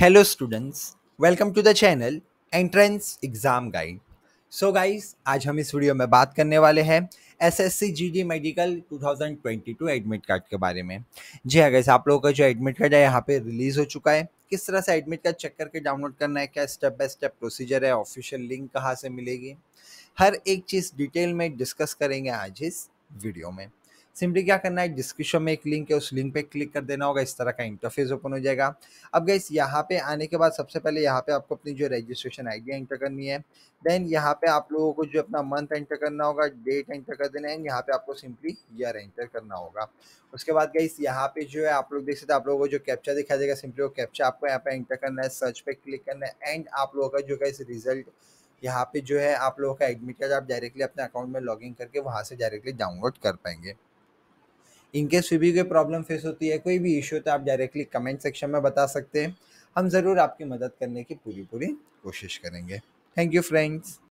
hello students welcome to the channel entrance exam guide so guys आज हम इस वीडियो में बात करने वाले हैं SSC GD medical 2022 admit card के बारे में जी हाँ गाइस आप लोगों का जो एडमिट कार्ड है यहाँ पे रिलीज़ हो चुका है किस तरह से एडमिट कार्ड चेक करके डाउनलोड करना है क्या स्टेप बाय स्टेप प्रोसीजर है ऑफिशियल लिंक कहाँ से मिलेगी हर एक चीज़ डिटेल में डिस्कस करेंगे आज इस वीडियो में सिंपली क्या करना है डिस्क्रिप्शन में एक लिंक है उस लिंक पे क्लिक कर देना होगा इस तरह का इंटरफेस ओपन हो जाएगा अब इस यहाँ पे आने के बाद सबसे पहले यहाँ पे आपको अपनी जो रजिस्ट्रेशन आई एंटर करनी है देन यहाँ पे आप लोगों को जो अपना मंथ एंटर करना होगा डेट एंटर कर देना है यहाँ पे आपको सिंपली ईयर एंटर करना होगा उसके बाद इस यहाँ पे जो है आप लोग देख सकते आप लोगों को जो कैप्चा दिखा देगा सिंपली वो कैप्चा आपको यहाँ पे एंटर करना है सर्च पे क्लिक करना है एंड आप लोगों का जो है रिजल्ट यहाँ पे जो है आप लोगों का एडमिट कार्ड आप डायरेक्टली अपने अकाउंट में लॉगिन करके वहाँ से डायरेक्टली डाउनलोड कर पाएंगे इनकेस फिर भी कोई प्रॉब्लम फेस होती है कोई भी इशू तो आप डायरेक्टली कमेंट सेक्शन में बता सकते हैं हम ज़रूर आपकी मदद करने की पूरी पूरी कोशिश करेंगे थैंक यू फ्रेंड्स